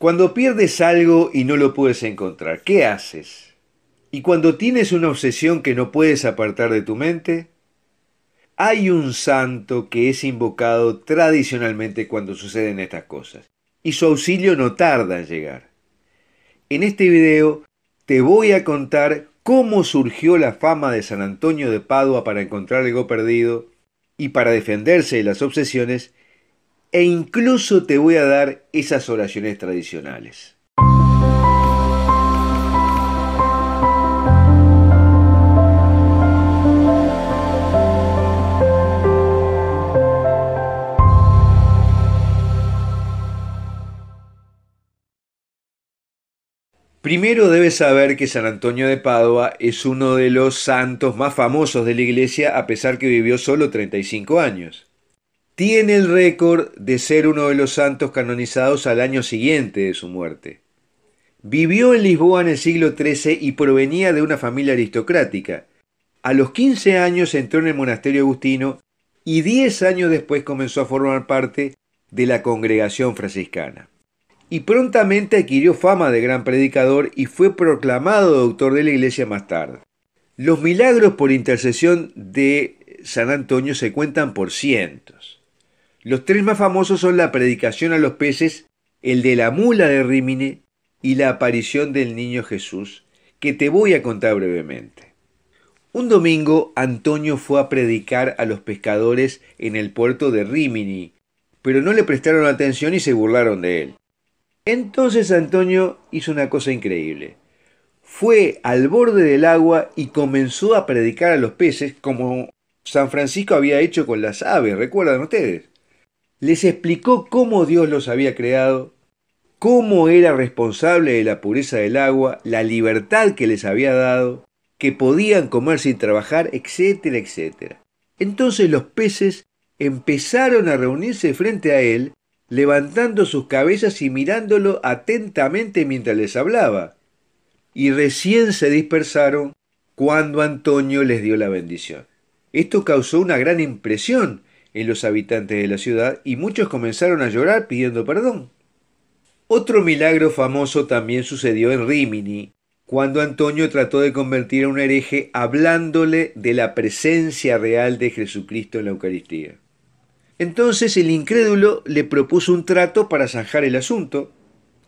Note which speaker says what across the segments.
Speaker 1: Cuando pierdes algo y no lo puedes encontrar, ¿qué haces? Y cuando tienes una obsesión que no puedes apartar de tu mente, hay un santo que es invocado tradicionalmente cuando suceden estas cosas, y su auxilio no tarda en llegar. En este video te voy a contar cómo surgió la fama de San Antonio de Padua para encontrar algo perdido y para defenderse de las obsesiones e incluso te voy a dar esas oraciones tradicionales. Primero debes saber que San Antonio de Padua es uno de los santos más famosos de la iglesia a pesar que vivió solo 35 años tiene el récord de ser uno de los santos canonizados al año siguiente de su muerte. Vivió en Lisboa en el siglo XIII y provenía de una familia aristocrática. A los 15 años entró en el monasterio agustino y 10 años después comenzó a formar parte de la congregación franciscana. Y prontamente adquirió fama de gran predicador y fue proclamado doctor de la iglesia más tarde. Los milagros por intercesión de San Antonio se cuentan por cientos. Los tres más famosos son la predicación a los peces, el de la mula de Rímini y la aparición del niño Jesús, que te voy a contar brevemente. Un domingo Antonio fue a predicar a los pescadores en el puerto de Rímini, pero no le prestaron atención y se burlaron de él. Entonces Antonio hizo una cosa increíble. Fue al borde del agua y comenzó a predicar a los peces como San Francisco había hecho con las aves, recuerdan ustedes les explicó cómo Dios los había creado, cómo era responsable de la pureza del agua, la libertad que les había dado, que podían comer sin trabajar, etcétera, etcétera. Entonces los peces empezaron a reunirse frente a él, levantando sus cabezas y mirándolo atentamente mientras les hablaba. Y recién se dispersaron cuando Antonio les dio la bendición. Esto causó una gran impresión en los habitantes de la ciudad y muchos comenzaron a llorar pidiendo perdón. Otro milagro famoso también sucedió en Rimini, cuando Antonio trató de convertir a un hereje hablándole de la presencia real de Jesucristo en la Eucaristía. Entonces el incrédulo le propuso un trato para zanjar el asunto,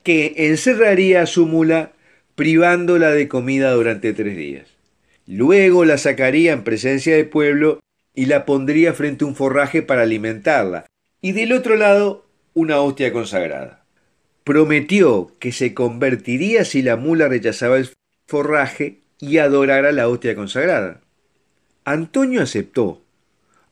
Speaker 1: que encerraría a su mula privándola de comida durante tres días. Luego la sacaría en presencia del pueblo y la pondría frente a un forraje para alimentarla, y del otro lado una hostia consagrada. Prometió que se convertiría si la mula rechazaba el forraje y adorara la hostia consagrada. Antonio aceptó,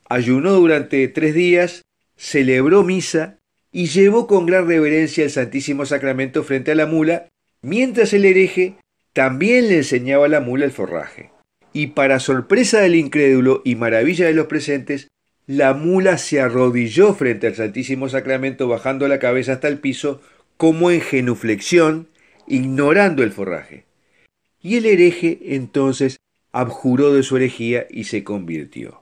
Speaker 1: ayunó durante tres días, celebró misa y llevó con gran reverencia el Santísimo Sacramento frente a la mula, mientras el hereje también le enseñaba a la mula el forraje y para sorpresa del incrédulo y maravilla de los presentes, la mula se arrodilló frente al Santísimo Sacramento bajando la cabeza hasta el piso como en genuflexión, ignorando el forraje. Y el hereje entonces abjuró de su herejía y se convirtió.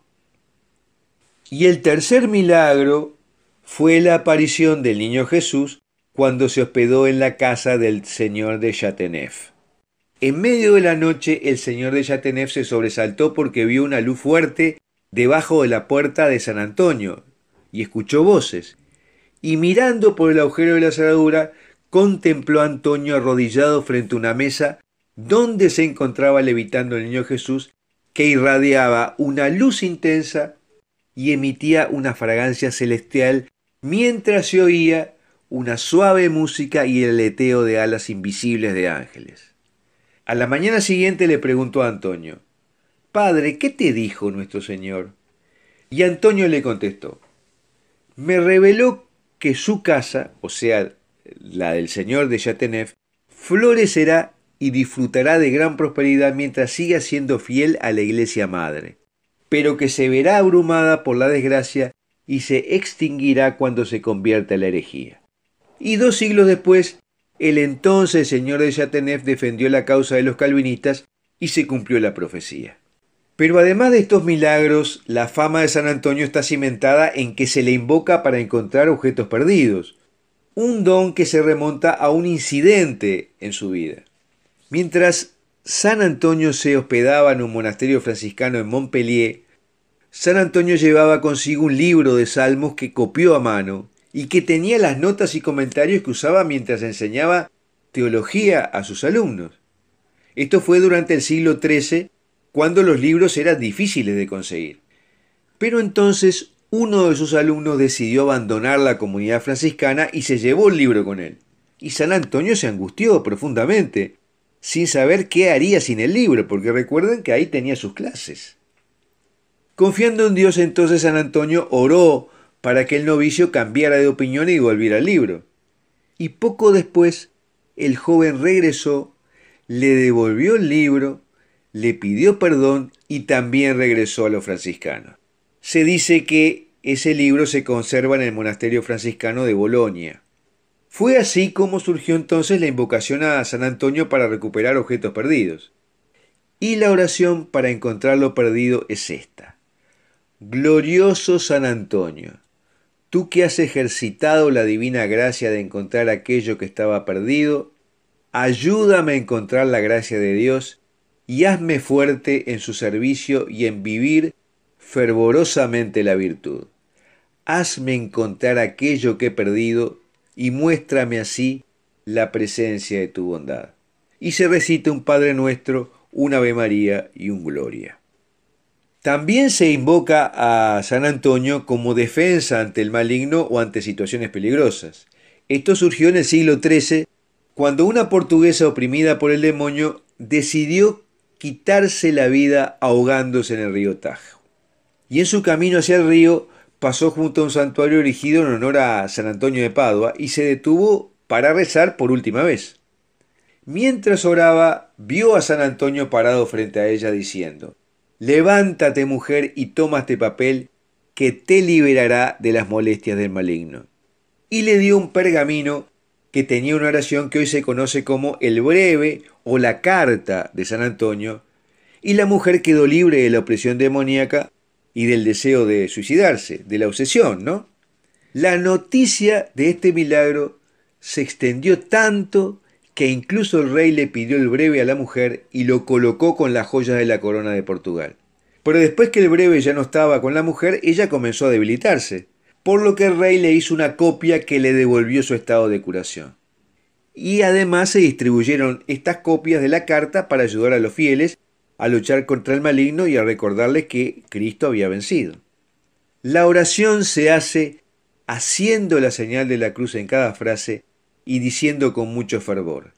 Speaker 1: Y el tercer milagro fue la aparición del niño Jesús cuando se hospedó en la casa del señor de Chatenef. En medio de la noche el señor de Yatenef se sobresaltó porque vio una luz fuerte debajo de la puerta de San Antonio y escuchó voces. Y mirando por el agujero de la cerradura, contempló a Antonio arrodillado frente a una mesa donde se encontraba levitando el niño Jesús que irradiaba una luz intensa y emitía una fragancia celestial mientras se oía una suave música y el aleteo de alas invisibles de ángeles. A la mañana siguiente le preguntó a Antonio, Padre, ¿qué te dijo nuestro Señor? Y Antonio le contestó, me reveló que su casa, o sea, la del Señor de Yatenev, florecerá y disfrutará de gran prosperidad mientras siga siendo fiel a la Iglesia Madre, pero que se verá abrumada por la desgracia y se extinguirá cuando se convierta en la herejía. Y dos siglos después, el entonces señor de Chateauneuf defendió la causa de los calvinistas y se cumplió la profecía. Pero además de estos milagros, la fama de San Antonio está cimentada en que se le invoca para encontrar objetos perdidos, un don que se remonta a un incidente en su vida. Mientras San Antonio se hospedaba en un monasterio franciscano en Montpellier, San Antonio llevaba consigo un libro de salmos que copió a mano y que tenía las notas y comentarios que usaba mientras enseñaba teología a sus alumnos. Esto fue durante el siglo XIII, cuando los libros eran difíciles de conseguir. Pero entonces uno de sus alumnos decidió abandonar la comunidad franciscana y se llevó el libro con él. Y San Antonio se angustió profundamente, sin saber qué haría sin el libro, porque recuerden que ahí tenía sus clases. Confiando en Dios entonces San Antonio oró para que el novicio cambiara de opinión y volviera al libro. Y poco después, el joven regresó, le devolvió el libro, le pidió perdón y también regresó a los franciscanos. Se dice que ese libro se conserva en el monasterio franciscano de Bolonia. Fue así como surgió entonces la invocación a San Antonio para recuperar objetos perdidos. Y la oración para encontrar lo perdido es esta. Glorioso San Antonio, Tú que has ejercitado la divina gracia de encontrar aquello que estaba perdido, ayúdame a encontrar la gracia de Dios y hazme fuerte en su servicio y en vivir fervorosamente la virtud. Hazme encontrar aquello que he perdido y muéstrame así la presencia de tu bondad. Y se recita un Padre nuestro, un Ave María y un Gloria. También se invoca a San Antonio como defensa ante el maligno o ante situaciones peligrosas. Esto surgió en el siglo XIII, cuando una portuguesa oprimida por el demonio decidió quitarse la vida ahogándose en el río Tajo. Y en su camino hacia el río pasó junto a un santuario erigido en honor a San Antonio de Padua y se detuvo para rezar por última vez. Mientras oraba, vio a San Antonio parado frente a ella diciendo, Levántate mujer y toma este papel que te liberará de las molestias del maligno. Y le dio un pergamino que tenía una oración que hoy se conoce como el breve o la carta de San Antonio, y la mujer quedó libre de la opresión demoníaca y del deseo de suicidarse, de la obsesión, ¿no? La noticia de este milagro se extendió tanto que incluso el rey le pidió el breve a la mujer y lo colocó con las joyas de la corona de Portugal. Pero después que el breve ya no estaba con la mujer, ella comenzó a debilitarse, por lo que el rey le hizo una copia que le devolvió su estado de curación. Y además se distribuyeron estas copias de la carta para ayudar a los fieles a luchar contra el maligno y a recordarles que Cristo había vencido. La oración se hace haciendo la señal de la cruz en cada frase y diciendo con mucho fervor,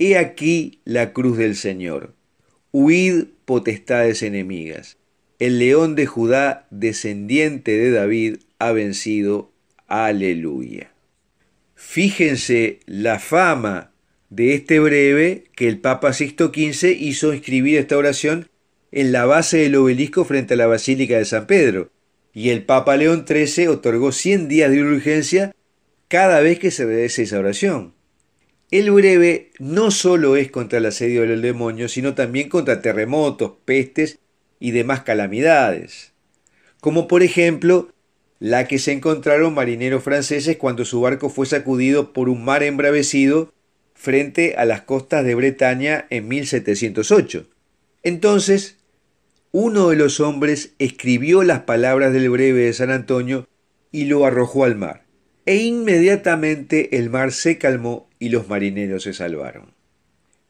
Speaker 1: He aquí la cruz del Señor. Huid potestades enemigas. El león de Judá, descendiente de David, ha vencido. Aleluya. Fíjense la fama de este breve que el Papa Sixto XV hizo inscribir esta oración en la base del obelisco frente a la Basílica de San Pedro, y el Papa León XIII otorgó 100 días de urgencia cada vez que se obedece esa oración. El breve no solo es contra el asedio del demonio, sino también contra terremotos, pestes y demás calamidades, como por ejemplo la que se encontraron marineros franceses cuando su barco fue sacudido por un mar embravecido frente a las costas de Bretaña en 1708. Entonces, uno de los hombres escribió las palabras del breve de San Antonio y lo arrojó al mar e inmediatamente el mar se calmó y los marineros se salvaron.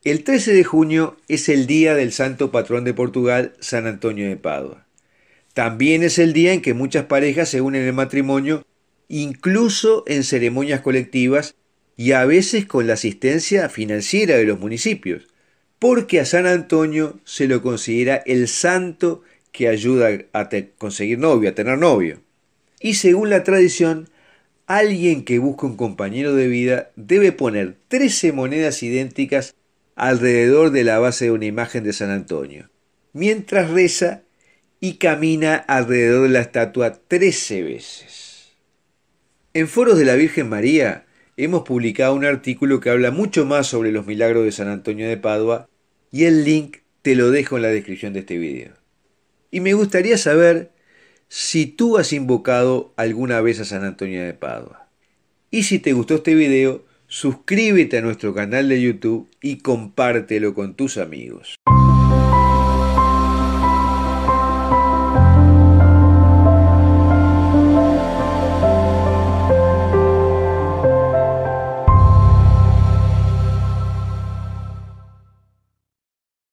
Speaker 1: El 13 de junio es el día del santo patrón de Portugal, San Antonio de Padua. También es el día en que muchas parejas se unen en matrimonio, incluso en ceremonias colectivas y a veces con la asistencia financiera de los municipios, porque a San Antonio se lo considera el santo que ayuda a conseguir novio, a tener novio. Y según la tradición, alguien que busca un compañero de vida debe poner 13 monedas idénticas alrededor de la base de una imagen de San Antonio, mientras reza y camina alrededor de la estatua 13 veces. En Foros de la Virgen María hemos publicado un artículo que habla mucho más sobre los milagros de San Antonio de Padua y el link te lo dejo en la descripción de este video. Y me gustaría saber si tú has invocado alguna vez a San Antonio de Padua. Y si te gustó este video, suscríbete a nuestro canal de YouTube y compártelo con tus amigos.